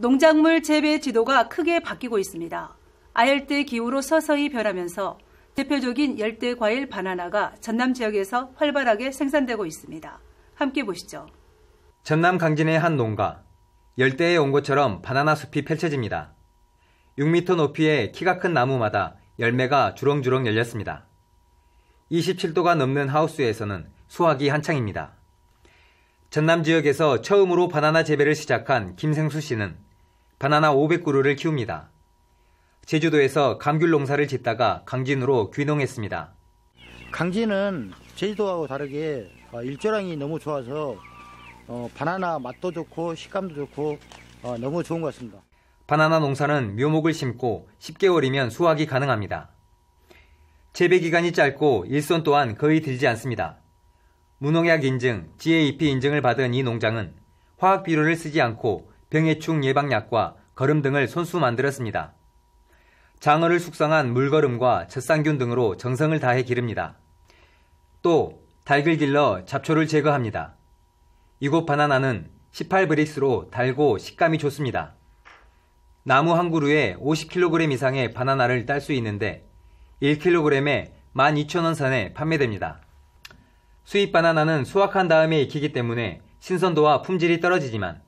농작물 재배 지도가 크게 바뀌고 있습니다. 아열대 기후로 서서히 변하면서 대표적인 열대 과일 바나나가 전남 지역에서 활발하게 생산되고 있습니다. 함께 보시죠. 전남 강진의 한 농가. 열대의 온것처럼 바나나 숲이 펼쳐집니다. 6m 높이의 키가 큰 나무마다 열매가 주렁주렁 열렸습니다. 27도가 넘는 하우스에서는 수확이 한창입니다. 전남 지역에서 처음으로 바나나 재배를 시작한 김생수 씨는 바나나 500그루를 키웁니다. 제주도에서 감귤 농사를 짓다가 강진으로 귀농했습니다. 강진은 제주도하고 다르게 어, 일조량이 너무 좋아서 어, 바나나 맛도 좋고 식감도 좋고 어, 너무 좋은 것 같습니다. 바나나 농사는 묘목을 심고 10개월이면 수확이 가능합니다. 재배 기간이 짧고 일손 또한 거의 들지 않습니다. 무농약 인증, GAP 인증을 받은 이 농장은 화학 비료를 쓰지 않고 병해충 예방약과 걸음 등을 손수 만들었습니다. 장어를 숙성한 물걸음과 젖산균 등으로 정성을 다해 기릅니다. 또 달걀 길러 잡초를 제거합니다. 이곳 바나나는 18브릭스로 달고 식감이 좋습니다. 나무 한 그루에 50kg 이상의 바나나를 딸 수 있는데 1kg에 12,000원 선에 판매됩니다. 수입 바나나는 수확한 다음에 익히기 때문에 신선도와 품질이 떨어지지만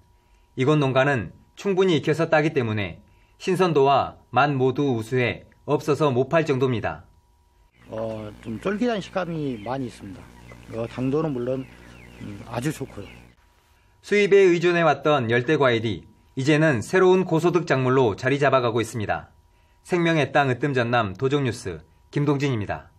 이곳 농가는 충분히 익혀서 따기 때문에 신선도와 맛 모두 우수해 없어서 못 팔 정도입니다. 어, 좀 쫄깃한 식감이 많이 있습니다. 어, 당도는 물론 음, 아주 좋고요. 수입에 의존해왔던 열대 과일이 이제는 새로운 고소득 작물로 자리 잡아가고 있습니다. 생명의 땅 으뜸 전남 도정뉴스 김동진입니다.